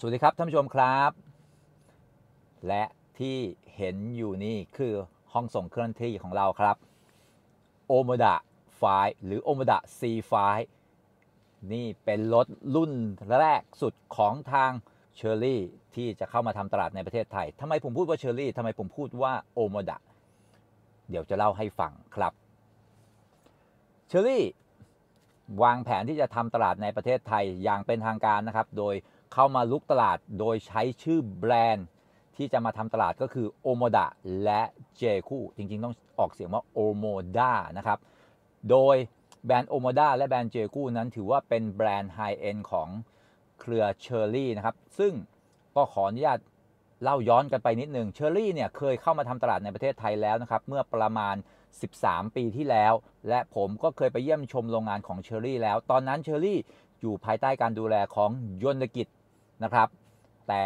สวัสดีครับท่านผู้ชมครับ และที่เห็นอยู่นี่คือห้องส่งเคลื่อนที่ของเราครับโอมดะไฟหรือโอมดะซีไฟนี่เป็นรถรุ่นแรกสุดของทางเชอร์รี่ที่จะเข้ามาทำตลาดในประเทศไทยทำไมผมพูดว่าเชอร์รี่ทำไมผมพูดว่าโอมดะเดี๋ยวจะเล่าให้ฟังครับเชอร์รี่วางแผนที่จะทำตลาดในประเทศไทยอย่างเป็นทางการนะครับโดยเข้ามาลุกตลาดโดยใช้ชื่อแบรนด์ที่จะมาทำตลาดก็คือโอโมดะและเจคู่จริงๆต้องออกเสียงว่าโอโมดานะครับ โดยแบรนด์โอโมดาและแบรนด์เจคู่นั้นถือว่าเป็นแบรนด์ไฮเอ็นของเครือเชอร์รี่นะครับ ซึ่งก็ขออนุญาตเล่าย้อนกันไปนิดหนึ่งเชอร์รี่เนี่ยเคยเข้ามาทำตลาดในประเทศไทยแล้วนะครับ เมื่อประมาณ 13 ปีที่แล้ว และผมก็เคยไปเยี่ยมชมโรงงานของเชอร์รี่ แล้วตอนนั้นเชอร์รี่อยู่ภายใต้การดูแลของยนตกิจนะครับ แต่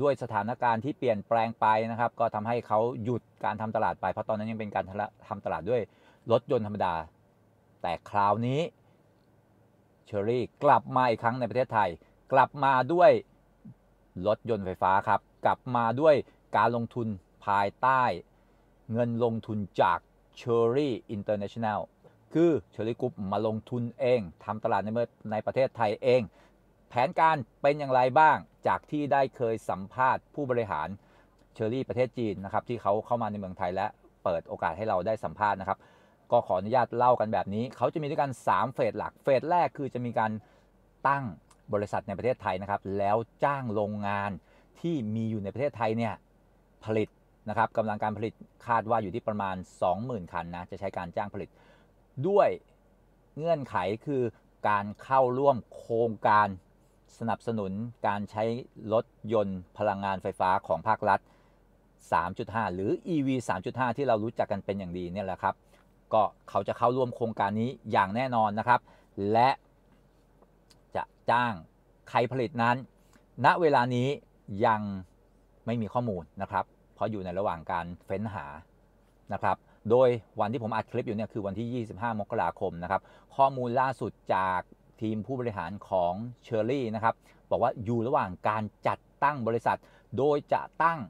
ด้วยสถานการณ์ที่เปลี่ยนแปลงไปนะครับ ก็ทำให้เขาหยุดการทำตลาดไป เพราะตอนนั้นยังเป็นการทำตลาดด้วยรถยนต์ธรรมดา แต่คราวนี้เชอรี่กลับมาอีกครั้งในประเทศไทย กลับมาด้วยรถยนต์ไฟฟ้าครับ กลับมาด้วยการลงทุนภายใต้เงินลงทุนจาก c h e r r y International คือ c h e r r y Group มาลงทุนเองทำตลาดในในประเทศไทยเองแผนการเป็นอย่างไรบ้างจากที่ได้เคยสัมภาษณ์ ผู้บริหารเชอรี่ประเทศจีนนะครับที่เขาเข้ามาในเมืองไทยและเปิดโอกาสให้เราได้สัมภาษณ์นะครับ ก็ขออนุญาตเล่ากันแบบนี้ เขาจะมีด้วยกัน3เฟสหลักเฟสแรกคือจะมีการตั้งบริษัทในประเทศไทยนะครับ แล้วจ้างโรงงานที่มีอยู่ในประเทศไทยเนี่ยผลิตนะครับกำลังการผลิตคาดว่าอยู่ที่ประมาณ 20,000 คันนะ จะใช้การจ้างผลิต ด้วยเงื่อนไขคือการเข้าร่วมโครงการสนับสนุนการใช้รถยนต์พลังงานไฟฟ้าของภาครัฐ 3.5 หรือ EV 3.5 ที่เรารู้จักกันเป็นอย่างดีเนี่ยแหละครับ ก็เขาจะเข้าร่วมโครงการนี้อย่างแน่นอนนะครับ และจะจ้างใครผลิตนั้น ณ เวลานี้ยังไม่มีข้อมูลนะครับ เพราะอยู่ในระหว่างการเฟ้นหานะครับ โดยวันที่ผมอัดคลิปอยู่เนี่ยคือวันที่ 25 มกราคมนะครับ ข้อมูลล่าสุดจากทีมผู้บริหารของเชอร์รี่นะครับบอกว่าอยู่ระหว่างการจัดตั้งบริษัท โดยจะตั้ง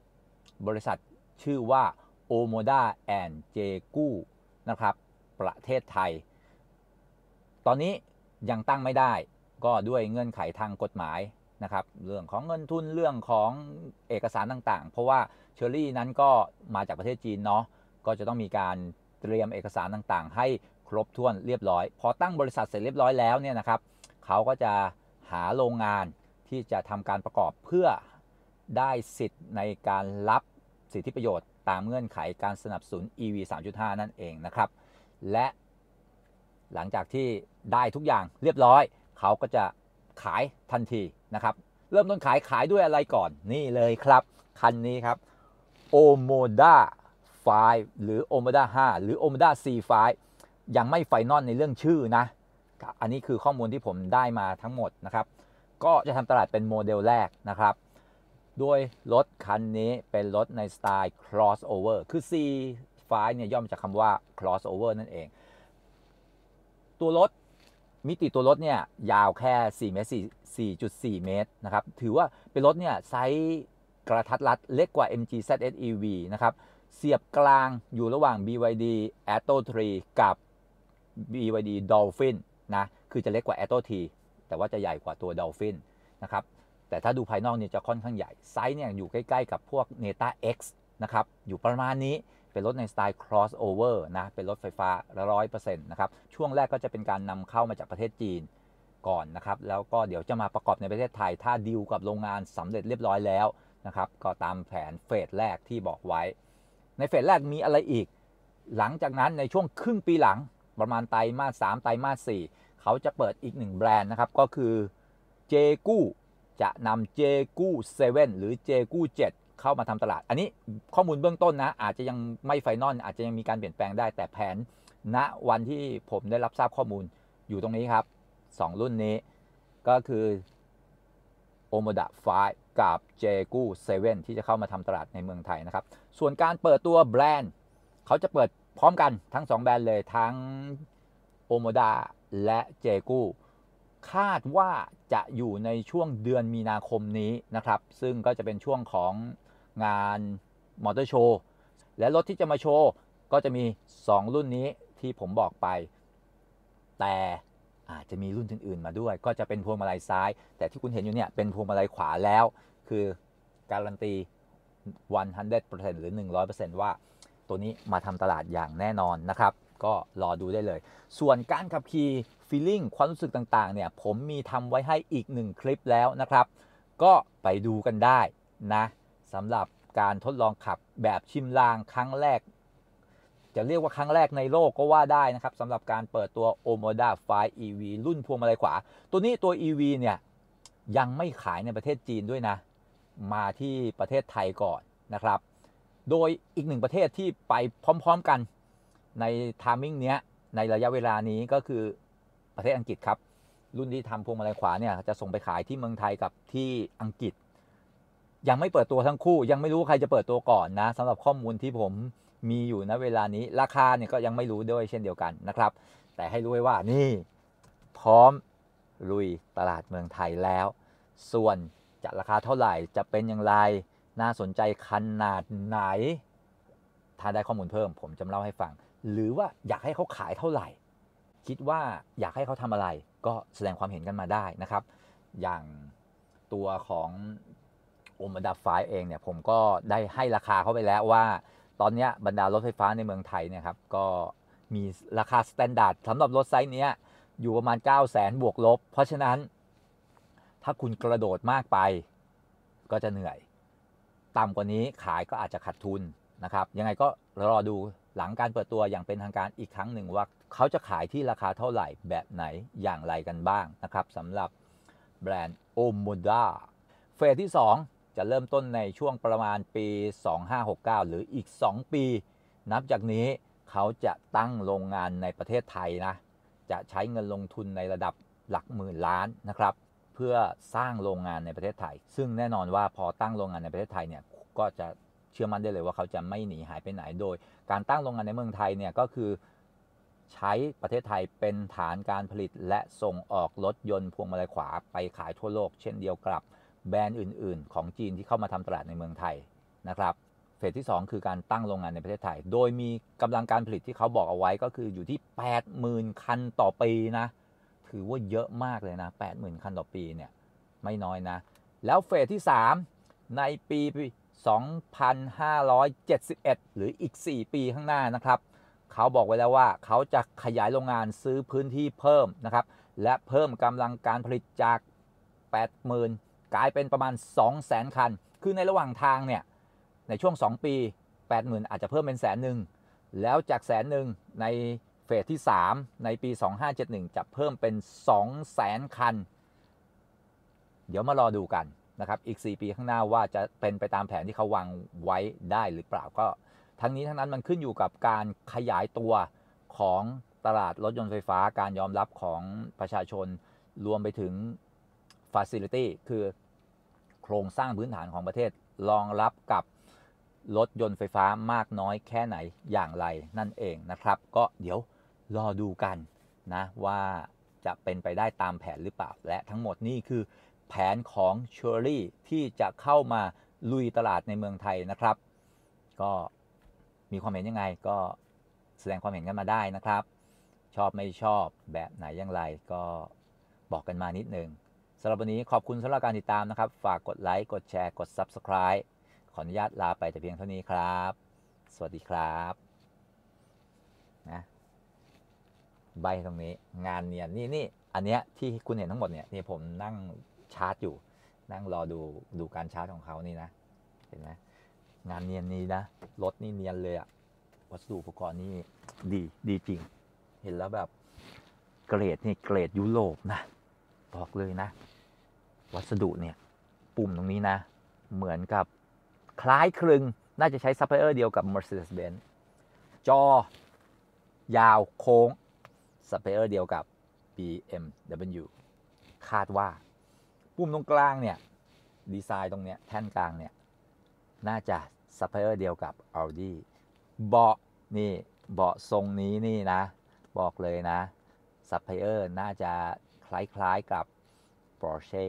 บริษัทชื่อว่าโอโมดาแอนเจกูนะครับประเทศไทย ตอนนี้ยังตั้งไม่ได้ ก็ด้วยเงื่อนไขทางกฎหมายนะครับเรื่องของเงินทุนเรื่องของเอกสารต่างๆ เพราะว่าเชอรี่นั้นก็มาจากประเทศจีนเนาะก็จะต้องมีการเตรียมเอกสารต่าง ๆ ให้ครบถ้วนเรียบร้อย พอตั้งบริษัทเสร็จเรียบร้อยแล้วเนี่ยนะครับเขาก็จะหาโรงงานที่จะทำการประกอบเพื่อได้สิทธิ์ในการรับสิทธิประโยชน์ ตามเงื่อนไขการสนับสนุน EV 3.5 นั่นเองนะครับและหลังจากที่ได้ทุกอย่างเรียบร้อย เขาก็จะขายทันทีนะครับเริ่มต้นขายขายด้วยอะไรก่อน นี่เลยครับ คันนี้ครับ o m o d a 5 หรือ o m o d a 5 หรือ o m o d a C5 ยังไม่ไฟนอลในเรื่องชื่อนะอันนี้คือข้อมูลที่ผมได้มาทั้งหมดนะครับ ก็จะทำตลาดเป็นโมเดลแรกนะครับด้วยรถคันนี้เป็นรถในสไตล์ crossover คือ C 5เนี่ยย่อมาจากคำว่า crossover นั่นเอง ตัวรถ มิติตัวรถเนี่ยยาวแค่4เมตร4.4 เมตรนะครับ ถือว่าเป็นรถเนี่ยไซส์กระทัดรัดเล็กกว่า MG ZS EV นะครับ เสียบกลางอยู่ระหว่าง BYD a t t o 3 กับ BYD Dolphin นะ คือจะเล็กกว่า a t o T แต่ว่าจะใหญ่กว่าตัว Dolphin นะครับ แต่ถ้าดูภายนอกเนี่ยจะค่อนข้างใหญ่ ไซส์เนี่ยอยู่ใกล้ๆกับพวก Neta X นะครับ อยู่ประมาณนี้ เป็นรถในสไตล์ crossover นะ เป็นรถไฟฟ้ารร้ออยเป์เซ็นะครับ ช่วงแรกก็จะเป็นการนำเข้ามาจากประเทศจีนก่อนนะครับ แล้วก็เดี๋ยวจะมาประกอบในประเทศไทย ถ้าดีลกับโรงงานสำเร็จเรียบร้อยแล้วนะครับ ก็ตามแผนเฟสแรกที่บอกไว้ ในเฟสแรกมีอะไรอีก หลังจากนั้นในช่วงครึ่งปีหลังประมาณไตรมาสามไตรมาสี่เขาจะเปิดอีกหนึ่งแบรนด์นะครับก็คือเจกู้จะนำเจกู้เซเว่นหรือเจกู้เจ็ดเข้ามาทำตลาด อันนี้ข้อมูลเบื้องต้นนะ อาจจะยังไม่ไฟนอลอาจจะยังมีการเปลี่ยนแปลงได้แต่แผนณนะวันที่ผมได้รับทราบข้อมูลอยู่ตรงนี้ครับ 2 รุ่นนี้ก็คือโอมดะไฟกับเจกู้เซเว่นที่จะเข้ามาทำตลาดในเมืองไทยนะครับ ส่วนการเปิดตัวแบรนด์ เขาจะเปิดพร้อมกัน ทั้ง 2 แบรนด์เลยทั้งโอโมดาและเจกูคาดว่าจะอยู่ในช่วงเดือนมีนาคมนี้นะครับ ซึ่งก็จะเป็นช่วงของงานมอเตอร์โชว์และรถที่จะมาโชว์ ก็จะมี 2 รุ่นนี้ที่ผมบอกไป แต่อาจจะมีรุ่นอื่นๆมาด้วย ก็จะเป็นพวงมาลัยซ้าย แต่ที่คุณเห็นอยู่เนี่ยเป็นพวงมาลัยขวาแล้ว คือการันตี 100%หรือ 100%ว่าตัวนี้มาทำตลาดอย่างแน่นอนนะครับ ก็รอดูได้เลย ส่วนการขับขี่ฟีลลิ่งความรู้สึกต่างๆ เนี่ยผมมีทำไว้ให้อีกหนึ่งคลิปแล้วนะครับ ก็ไปดูกันได้นะสำหรับการทดลองขับแบบชิมลางครั้งแรก จะเรียกว่าครั้งแรกในโลกก็ว่าได้นะครับสำหรับการเปิดตัว o m o d a ไฟ EV รุ่นพวงมาลัยขวา ตัวนี้ตัว EV เนี่ยยังไม่ขายในประเทศจีนด้วยนะมาที่ประเทศไทยก่อนนะครับโดยอีกหนึ่งประเทศที่ไปพร้อมๆกัน ในทามิ่งเนี้ยในระยะเวลานี้ก็คือประเทศอังกฤษครับ รุ่นที่ทำพวงมาลัยขวาเนี่ยจะส่งไปขายที่เมืองไทยกับที่อังกฤษ ยังไม่เปิดตัวทั้งคู่ ยังไม่รู้ใครจะเปิดตัวก่อนนะสำหรับข้อมูลที่ผมมีอยู่ณเวลานี้ ราคาเนี่ยก็ยังไม่รู้ด้วยเช่นเดียวกันนะครับ แต่ให้รู้ไว้ว่านี่พร้อมลุยตลาดเมืองไทยแล้ว ส่วนจะราคาเท่าไหร่จะเป็นอย่างไรน่าสนใจขนาดไหน ถ้าได้ข้อมูลเพิ่ม ผมจะเล่าให้ฟัง หรือว่าอยากให้เขาขายเท่าไหร่ คิดว่าอยากให้เขาทำอะไร ก็แสดงความเห็นกันมาได้นะครับ อย่างตัวของอมดับไฟเองเนี่ย ผมก็ได้ให้ราคาเข้าไปแล้วว่า ตอนนี้บรรดารถไฟฟ้าในเมืองไทยเนี่ยครับ ก็มีราคาสแตนดาร์ดสำหรับรถไซส์นี้อยู่ประมาณ 9 0 0แสนบวกลบ เพราะฉะนั้น ถ้าคุณกระโดดมากไปก็จะเหนื่อยต่ำกว่านี้ขายก็อาจจะขาดทุนนะครับ ยังไงก็รอดูหลังการเปิดตัวอย่างเป็นทางการอีกครั้งหนึ่งว่า เขาจะขายที่ราคาเท่าไหร่แบบไหนอย่างไรกันบ้างนะครับสำหรับแบรนด์โอมด้าเฟสที่ 2 จะเริ่มต้นในช่วงประมาณปี 2569 หรืออีก 2 ปี นับจากนี้เขาจะตั้งโรงงานในประเทศไทยนะ จะใช้เงินลงทุนในระดับหลักหมื่นล้านนะครับเพื่อสร้างโรงงานในประเทศไทย ซึ่งแน่นอนว่าพอตั้งโรงงานในประเทศไทยเนี่ยก็จะเชื่อมั่นได้เลยว่าเขาจะไม่หนีหายไปไหน โดยการตั้งโรงงานในเมืองไทยเนี่ยก็คือใช้ประเทศไทยเป็นฐานการผลิตและส่งออกรถยนต์พวงมาลัยขวาไปขายทั่วโลก เช่นเดียวกับแบรนด์อื่นๆ ของจีนที่เข้ามาทำตลาดในเมืองไทยนะครับเฟสที่ 2 คือการตั้งโรงงานในประเทศไทย โดยมีกำลังการผลิตที่เขาบอกเอาไว้ก็คืออยู่ที่80,000คันต่อปีนะคือว่าเยอะมากเลยนะ 80,000 คันต่อปีเนี่ย ไม่น้อยนะ แล้วเฟสที่ 3 ในปี 2571 หรืออีก 4 ปีข้างหน้านะครับ เขาบอกไว้แล้วว่าเขาจะขยายโรงงานซื้อพื้นที่เพิ่มนะครับ และเพิ่มกำลังการผลิตจาก 80,000 กลายเป็นประมาณ 200,000 คัน คือในระหว่างทางเนี่ย ในช่วง 2 ปี 80,000 อาจจะเพิ่มเป็นแสนหนึ่งแล้วจากแสนหนึ่งในสที่ 3 ในปี 2571 จะเพิ่มเป็น 200,000คัน เดี๋ยวมารอดูกันนะครับ อีก 4 ปีข้างหน้าว่าจะเป็นไปตามแผนที่เขาวางไว้ได้หรือเปล่า ก็ทั้งนี้ทั้งนั้นมันขึ้นอยู่กับการขยายตัวของตลาดรถยนต์ไฟฟ้าการยอมรับของประชาชนรวมไปถึง Facility คือโครงสร้างพื้นฐานของประเทศรองรับกับรถยนต์ไฟฟ้ามากน้อยแค่ไหนอย่างไร นั่นเองนะครับก็เดี๋ยวรอดูกันนะว่าจะเป็นไปได้ตามแผนหรือเปล่าและทั้งหมดนี่คือแผนของเชอร์รี่ที่จะเข้ามาลุยตลาดในเมืองไทยนะครับ ก็มีความเห็นยังไง ก็แสดงความเห็นกันมาได้นะครับ ชอบไม่ชอบแบบไหนอย่างไรก็บอกกันมานิดนึงสำหรับวันนี้ขอบคุณสำหรับการติดตามนะครับ ฝากกดไลค์กดแชร์กด Subscribe ขออนุญาตลาไปแต่เพียงเท่านี้ครับ สวัสดีครับนะใบตรงนี้งานเนียนนี่นี่อันเนี้ยที่คุณเห็นทั้งหมดเนี่ยนี่ผมนั่งชาร์จอยู่ นั่งรอดูดูการชาร์จของเขานี่นะ เห็นไหมงานเนียนนี้นะ รถนี่เนียนเลยอะวัสดุอุปกรณ์นี่ดีดีจริง เห็นแล้วแบบเกรดนี่เกรดยุโรปนะบอกเลยนะ วัสดุเนี่ย ปุ่มตรงนี้นะ เหมือนกับคล้ายคลึงน่าจะใช้ซัพพลายเออร์เดียวกับ Mercedes-Benz จอยาวโค้งสเปเยอร์เดียวกับ BMW คาดว่าปุ่มตรงกลางเนี่ย ดีไซน์ตรงเนี้ย แท่นกลางเนี่ย น่าจะสเปเยอร์เดียวกับ Audi เบาะนี่เบาะทรงนี้นี่นะ บอกเลยนะสเปเออร์น่าจะคล้าย ๆ กับ Porsche